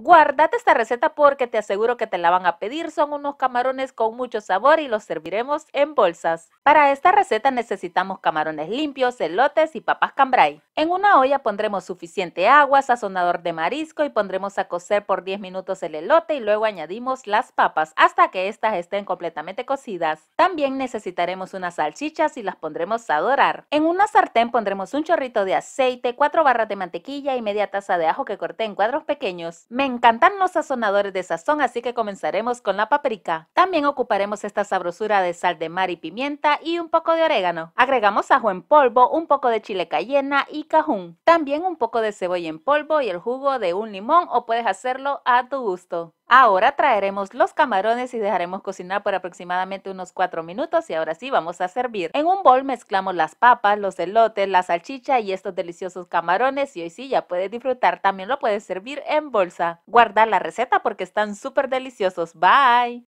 Guardate esta receta porque te aseguro que te la van a pedir. Son unos camarones con mucho sabor y los serviremos en bolsas. Para esta receta necesitamos camarones limpios, elotes y papas cambray. En una olla pondremos suficiente agua, sazonador de marisco y pondremos a cocer por 10 minutos el elote y luego añadimos las papas hasta que estas estén completamente cocidas. También necesitaremos unas salchichas y las pondremos a dorar. En una sartén pondremos un chorrito de aceite, 4 barras de mantequilla y media taza de ajo que corté en cuadros pequeños encantan los sazonadores de sazón, así que comenzaremos con la paprika. También ocuparemos esta sabrosura de sal de mar y pimienta y un poco de orégano. Agregamos ajo en polvo, un poco de chile cayena y cajún. También un poco de cebolla en polvo y el jugo de un limón o puedes hacerlo a tu gusto. Ahora traeremos los camarones y dejaremos cocinar por aproximadamente unos 4 minutos y ahora sí vamos a servir. En un bol mezclamos las papas, los elotes, la salchicha y estos deliciosos camarones y hoy sí ya puedes disfrutar, también lo puedes servir en bolsa. Guarda la receta porque están súper deliciosos. Bye.